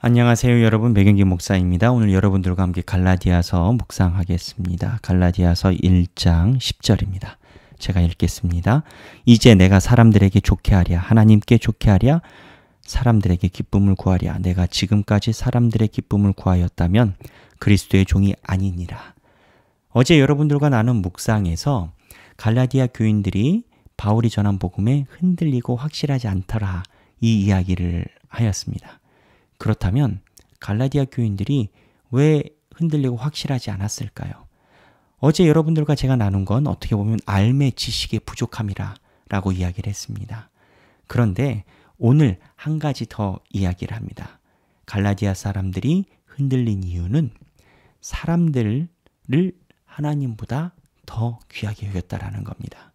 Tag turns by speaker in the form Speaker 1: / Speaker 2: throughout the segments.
Speaker 1: 안녕하세요 여러분 백경기 목사입니다. 오늘 여러분들과 함께 갈라디아서 묵상하겠습니다. 갈라디아서 1장 10절입니다. 제가 읽겠습니다. 이제 내가 사람들에게 좋게 하랴 하나님께 좋게 하랴 사람들에게 기쁨을 구하랴 내가 지금까지 사람들의 기쁨을 구하였다면 그리스도의 종이 아니니라. 어제 여러분들과 나눈 묵상에서 갈라디아 교인들이 바울이 전한 복음에 흔들리고 확실하지 않더라 이 이야기를 하였습니다. 그렇다면 갈라디아 교인들이 왜 흔들리고 확실하지 않았을까요? 어제 여러분들과 제가 나눈 건 어떻게 보면 알매 지식의 부족함이라 라고 이야기를 했습니다. 그런데 오늘 한 가지 더 이야기를 합니다. 갈라디아 사람들이 흔들린 이유는 사람들을 하나님보다 더 귀하게 여겼다라는 겁니다.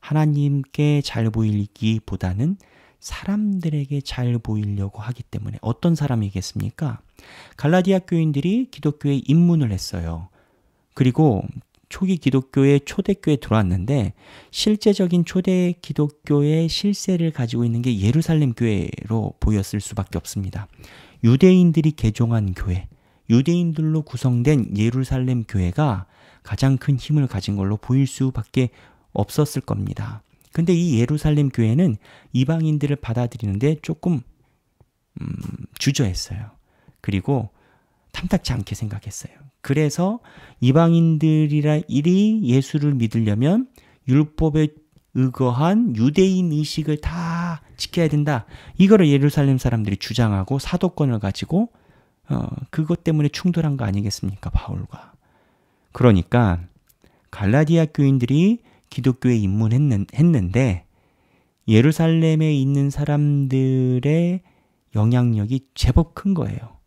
Speaker 1: 하나님께 잘 보이기보다는 사람들에게 잘 보이려고 하기 때문에 어떤 사람이겠습니까? 갈라디아 교인들이 기독교에 입문을 했어요. 그리고 초기 기독교의 초대교에 들어왔는데 실제적인 초대 기독교의 실세를 가지고 있는 게 예루살렘 교회로 보였을 수밖에 없습니다. 유대인들이 개종한 교회, 유대인들로 구성된 예루살렘 교회가 가장 큰 힘을 가진 걸로 보일 수밖에 없었을 겁니다. 근데 이 예루살렘 교회는 이방인들을 받아들이는데 조금 음, 주저했어요. 그리고 탐탁지 않게 생각했어요. 그래서 이방인들이라 일이 예수를 믿으려면 율법에 의거한 유대인 의식을 다 지켜야 된다. 이거를 예루살렘 사람들이 주장하고 사도권을 가지고 어, 그것 때문에 충돌한 거 아니겠습니까? 바울과. 그러니까 갈라디아 교인들이 기독교에 입문했는데 예루살렘에 있는 사람들의 영향력이 제법 큰 거예요.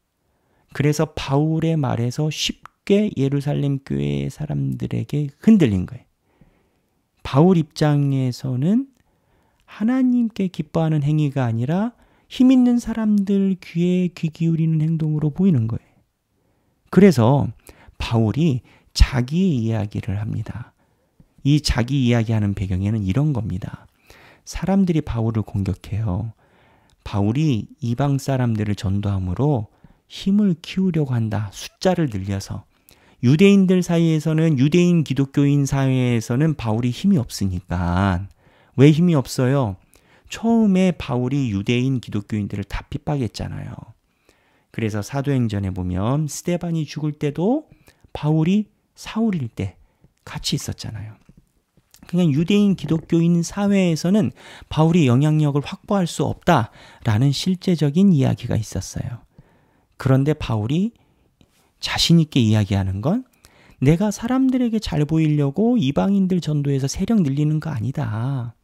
Speaker 1: 그래서 바울의 말에서 쉽게 예루살렘 교회 사람들에게 흔들린 거예요. 바울 입장에서는 하나님께 기뻐하는 행위가 아니라 힘 있는 사람들 귀에 귀 기울이는 행동으로 보이는 거예요. 그래서 바울이 자기의 이야기를 합니다. 이 자기 이야기하는 배경에는 이런 겁니다. 사람들이 바울을 공격해요. 바울이 이방 사람들을 전도함으로 힘을 키우려고 한다. 숫자를 늘려서. 유대인들 사이에서는 유대인 기독교인 사회에서는 바울이 힘이 없으니까 왜 힘이 없어요? 처음에 바울이 유대인 기독교인들을 다 핍박했잖아요. 그래서 사도행전에 보면 스테반이 죽을 때도 바울이 사울일 때 같이 있었잖아요. 그냥 유대인 기독교인 사회에서는 바울이 영향력을 확보할 수 없다라는 실제적인 이야기가 있었어요. 그런데 바울이 자신있게 이야기하는 건 내가 사람들에게 잘 보이려고 이방인들 전도해서 세력 늘리는 거 아니다.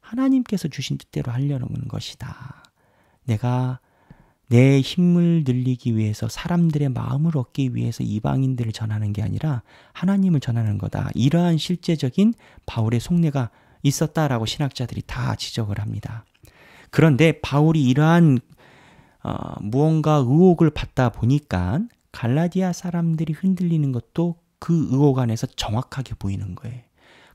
Speaker 1: 하나님께서 주신 뜻대로 하려는 것이다. 내가 내 힘을 늘리기 위해서 사람들의 마음을 얻기 위해서 이방인들을 전하는 게 아니라 하나님을 전하는 거다. 이러한 실제적인 바울의 속내가 있었다라고 신학자들이 다 지적을 합니다. 그런데 바울이 이러한 어, 무언가 의혹을 받다 보니까 갈라디아 사람들이 흔들리는 것도 그 의혹 안에서 정확하게 보이는 거예요.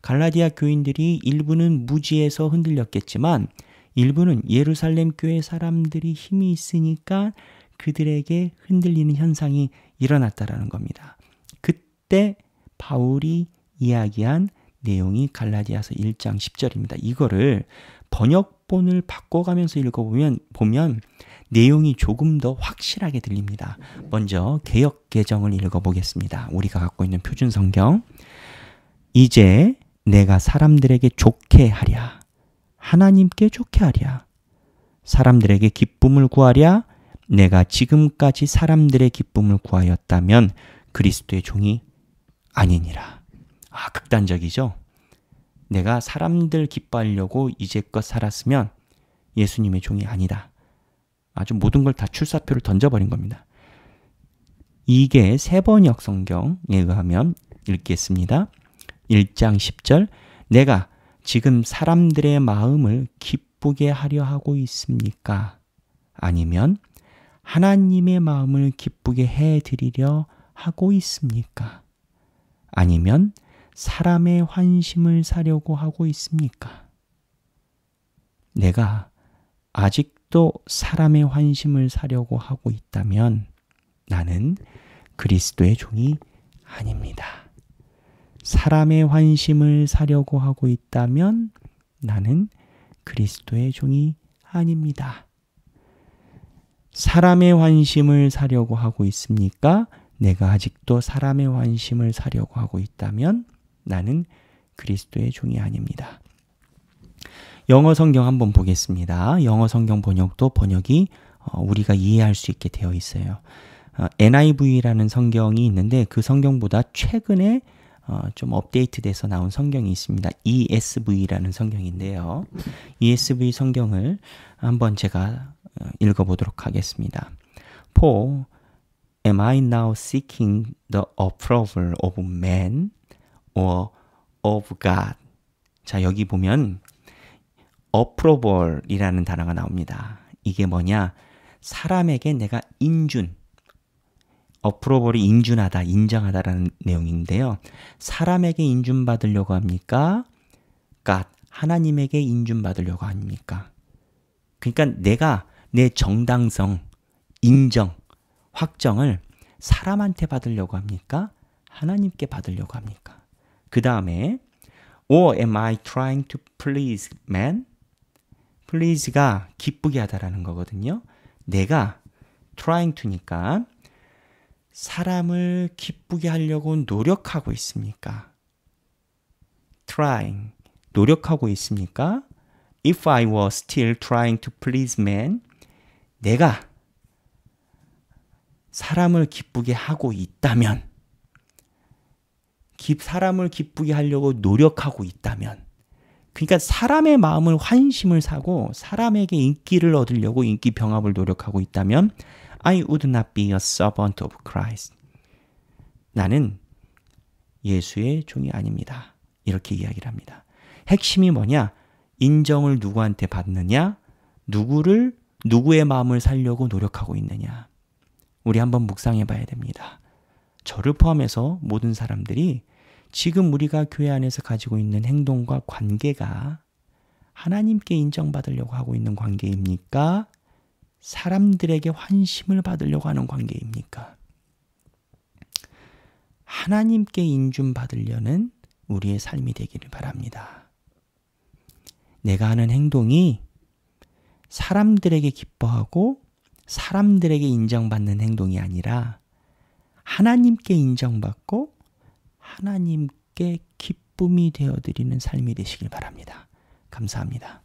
Speaker 1: 갈라디아 교인들이 일부는 무지에서 흔들렸겠지만 일부는 예루살렘 교회 사람들이 힘이 있으니까 그들에게 흔들리는 현상이 일어났다라는 겁니다. 그때 바울이 이야기한 내용이 갈라디아서 1장 10절입니다. 이거를 번역본을 바꿔가면서 읽어보면 보면 내용이 조금 더 확실하게 들립니다. 먼저 개역 개정을 읽어보겠습니다. 우리가 갖고 있는 표준 성경. 이제 내가 사람들에게 좋게 하랴. 하나님께 좋게 하랴. 사람들에게 기쁨을 구하랴. 내가 지금까지 사람들의 기쁨을 구하였다면 그리스도의 종이 아니니라. 아, 극단적이죠? 내가 사람들 기뻐하려고 이제껏 살았으면 예수님의 종이 아니다. 아주 모든 걸 다 출사표를 던져버린 겁니다. 이게 세 번역 성경에 의하면 읽겠습니다. 1장 10절 내가 지금 사람들의 마음을 기쁘게 하려 하고 있습니까? 아니면 하나님의 마음을 기쁘게 해 드리려 하고 있습니까? 아니면 사람의 환심을 사려고 하고 있습니까? 내가 아직도 사람의 환심을 사려고 하고 있다면 나는 그리스도의 종이 아닙니다. 사람의 환심을 사려고 하고 있다면 나는 그리스도의 종이 아닙니다. 사람의 환심을 사려고 하고 있습니까? 내가 아직도 사람의 환심을 사려고 하고 있다면 나는 그리스도의 종이 아닙니다. 영어 성경 한번 보겠습니다. 영어 성경 번역도 번역이 어, 우리가 이해할 수 있게 되어 있어요. 어, NIV라는 성경이 있는데 그 성경보다 최근에 어, 좀 업데이트돼서 나온 성경이 있습니다. ESV라는 성경인데요. ESV 성경을 한번 제가 어, 읽어보도록 하겠습니다. For am I now seeking the approval of man or of God? 자 여기 보면 approval이라는 단어가 나옵니다. 이게 뭐냐? 사람에게 내가 인준 어프로벌이 인준하다, 인정하다라는 내용인데요. 사람에게 인준받으려고 합니까? God, 그러니까 하나님에게 인준받으려고 합니까? 그러니까 내가 내 정당성, 인정, 확정을 사람한테 받으려고 합니까? 하나님께 받으려고 합니까? 그 다음에 Or am I trying to please man? please가 기쁘게 하다라는 거거든요. 내가 trying to니까 사람을 기쁘게 하려고 노력하고 있습니까? trying 노력하고 있습니까? If I was still trying to please man 내가 사람을 기쁘게 하고 있다면 사람을 기쁘게 하려고 노력하고 있다면 그러니까 사람의 마음을 환심을 사고 사람에게 인기를 얻으려고 인기 병합을 노력하고 있다면 I would not be a servant of Christ. 나는 예수의 종이 아닙니다. 이렇게 이야기를 합니다. 핵심이 뭐냐? 인정을 누구한테 받느냐? 누구를 누구의 마음을 살려고 노력하고 있느냐? 우리 한번 묵상해 봐야 됩니다. 저를 포함해서 모든 사람들이 지금 우리가 교회 안에서 가지고 있는 행동과 관계가 하나님께 인정받으려고 하고 있는 관계입니까? 사람들에게 환심을 받으려고 하는 관계입니까? 하나님께 인준받으려는 우리의 삶이 되기를 바랍니다. 내가 하는 행동이 사람들에게 기뻐하고 사람들에게 인정받는 행동이 아니라 하나님께 인정받고 하나님께 기쁨이 되어 드리는 삶이 되시길 바랍니다. 감사합니다.